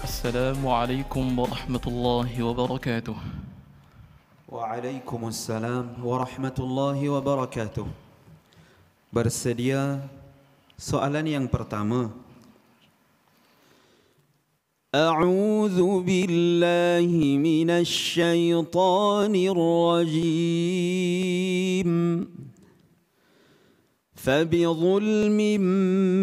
السلام عليكم ورحمة الله وبركاته وعليكم السلام ورحمة الله وبركاته Bersedia soalan yang pertama أعوذ بالله من الشيطان الرجيم فبظلم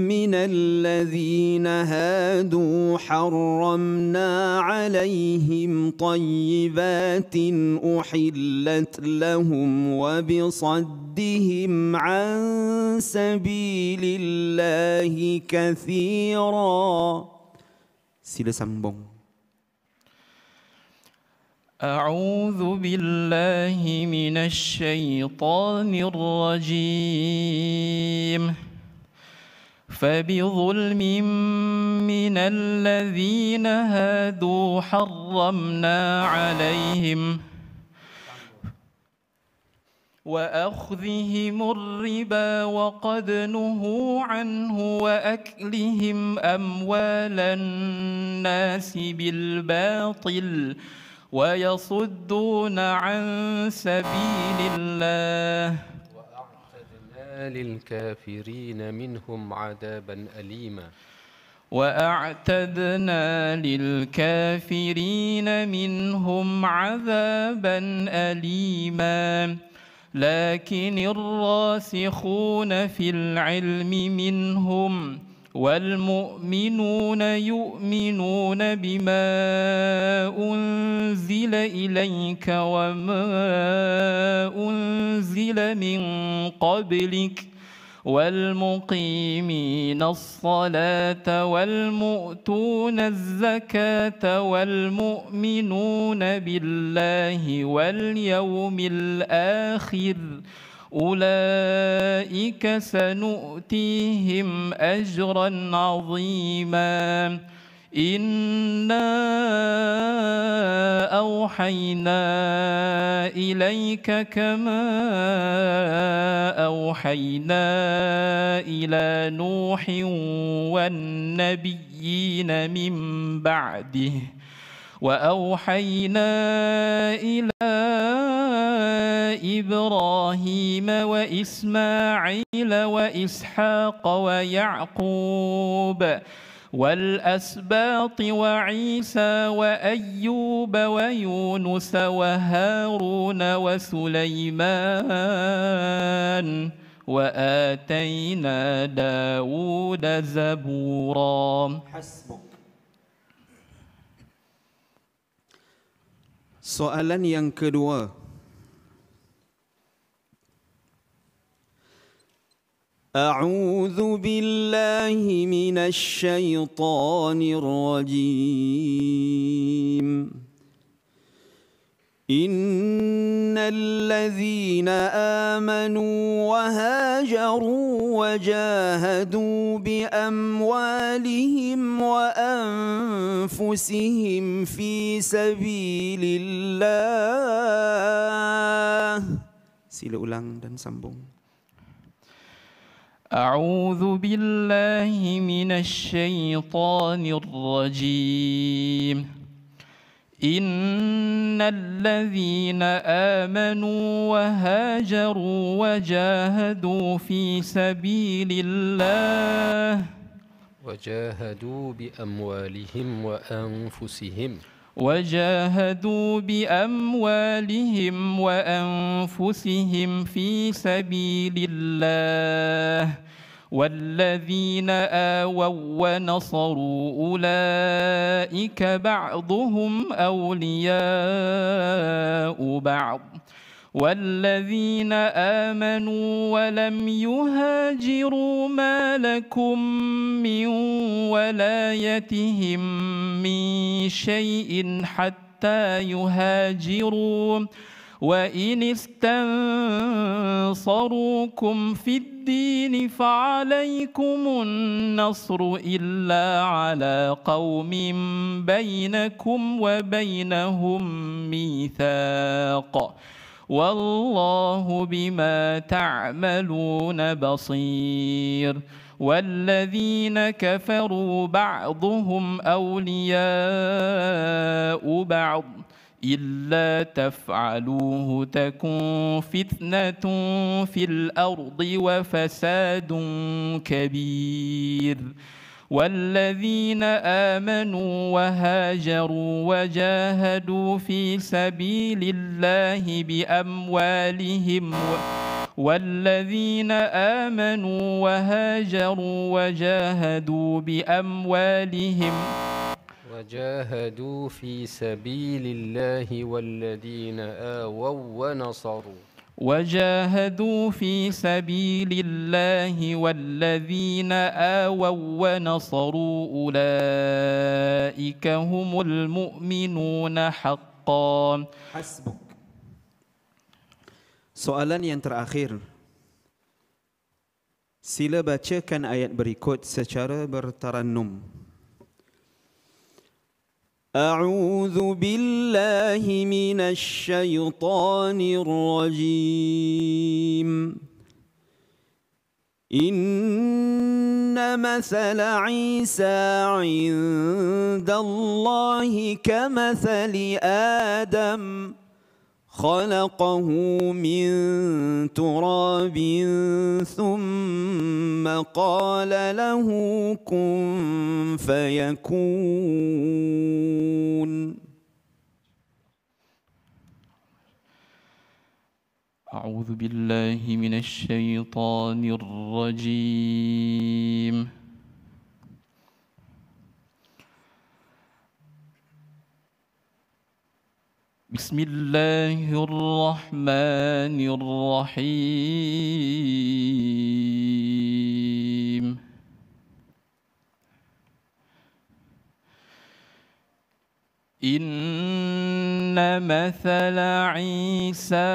من الذين هادوا حرمنا عليهم طيبات احلت لهم وبصدهم عن سبيل الله كثيرا سمبون أعوذ بالله من الشيطان الرجيم فبظلم من الذين هادوا حرمنا عليهم وأخذهم الربا وقد نهوا عنه وأكلهم أموال الناس بالباطل ويصدون عن سبيل الله وأعتدنا للكافرين منهم عذابا أليما وأعتدنا للكافرين منهم عذابا أليما لكن الراسخون في العلم منهم والمؤمنون يؤمنون بما أنزل إليك وما أنزل من قبلك والمقيمين الصلاة والمؤتون الزكاة والمؤمنون بالله واليوم الآخر ۖ أولئك سنؤتيهم أجرا عظيما إنا أوحينا إليك كما أوحينا إلى نوح والنبيين من بعده وأوحينا إلى إبراهيم وإسماعيل وإسحاق ويعقوب والأسباط وعيسى وأيوب ويونس وهارون وسليمان وآتينا داود زبورا حسبك Soalan yang kedua. A'udzu billahi minasy syaithanir rajim. إن الذين آمنوا وهاجروا وجاهدوا بأموالهم وأنفسهم في سبيل الله Sila ulang dan sambung. أعوذ بالله من الشيطان الرجيم. إن إن الذين آمنوا وهاجروا وجاهدوا في سبيل الله وجاهدوا بأموالهم وأنفسهم وجاهدوا بأموالهم وأنفسهم في سبيل الله والذين آووا ونصروا أولئك بعضهم أولياء بعض والذين آمنوا ولم يهاجروا ما لكم من ولايتهم من شيء حتى يهاجروا وإن استنصروكم في الدين فعليكم النصر إلا على قوم بينكم وبينهم ميثاق والله بما تعملون بصير والذين كفروا بعضهم أولياء بعض إلا تفعلوه تكن فتنة في الأرض وفساد كبير والذين آمنوا وهاجروا وجاهدوا في سبيل الله بأموالهم والذين آمنوا وهاجروا وجاهدوا بأموالهم وجاهدوا في سبيل الله والذين آووا ونصروا وجاهدوا في سبيل الله والذين آووا ونصروا أولئك هم المؤمنون حقا حسبك Soalan yang terakhir Sila bacakan ayat berikut secara bertarannum أعوذ بالله من الشيطان الرجيم إن مثل عيسى عند الله كمثل آدم خلقه من تراب ثم قال له كن فيكون أعوذ بالله من الشيطان الرجيم بسم الله الرحمن الرحيم إن مثل عيسى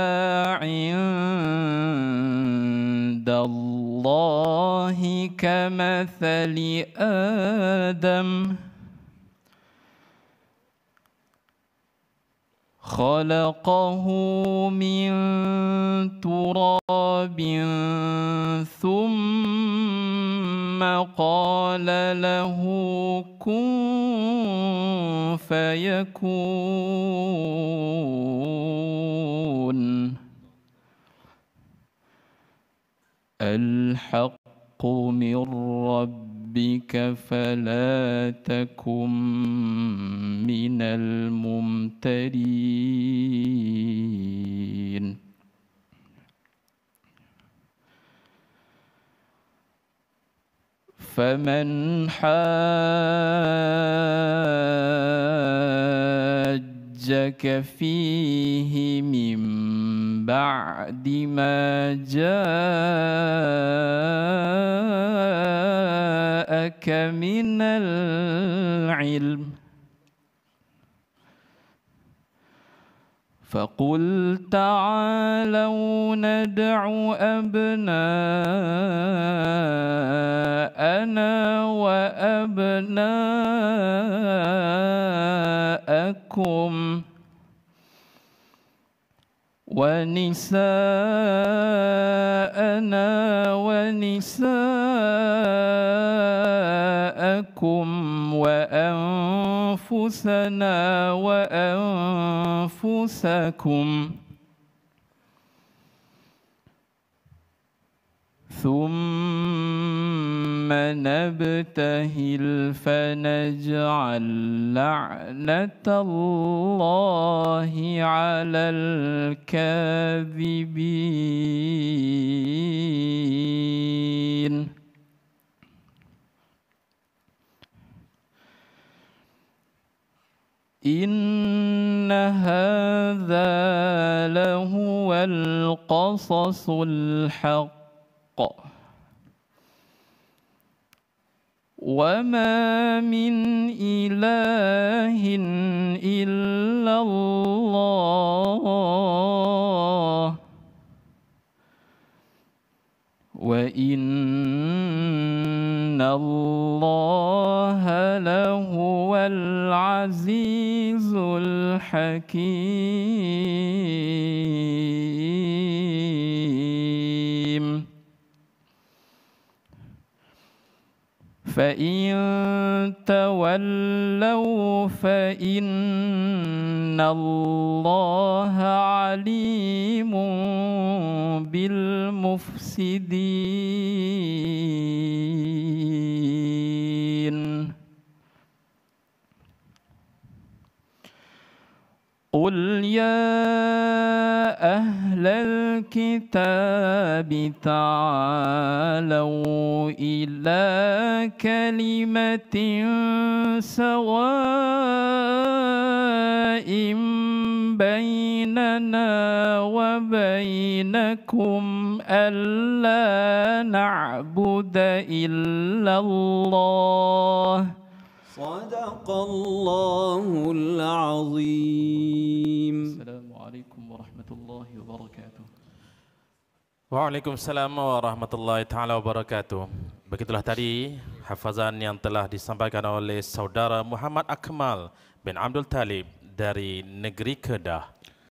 عند الله كمثل آدم خلقه من تراب ثم قال له كن فيكون الحق من رب ربك فلا تكن من الممترين فمن حاجك فيه من بعد ما جاءك لك من العلم فقل تعالوا ندع أبناءنا وأبناءكم ونساءنا ونساءكم أنفسكم وأنفسنا وأنفسكم ثم نبتهل فنجعل لعنة الله على الكاذبين إن هذا لهو القصص الحق وما من إله إلا الله وإن الله الله لهو العزيز الحكيم فإن تولوا فإن الله عليم بالمفسدين قل يا أهل الكتاب تعالوا إلى كلمة سواء بيننا وبينكم ألا نعبد إلا الله صدق الله العظيم السلام عليكم ورحمة الله وبركاته Waalaikumsalam warahmatullahi taala wabarakatuh. Begitulah tadi hafazan yang telah disampaikan oleh saudara Muhammad Akmal bin Abdul Talib dari negeri Kedah.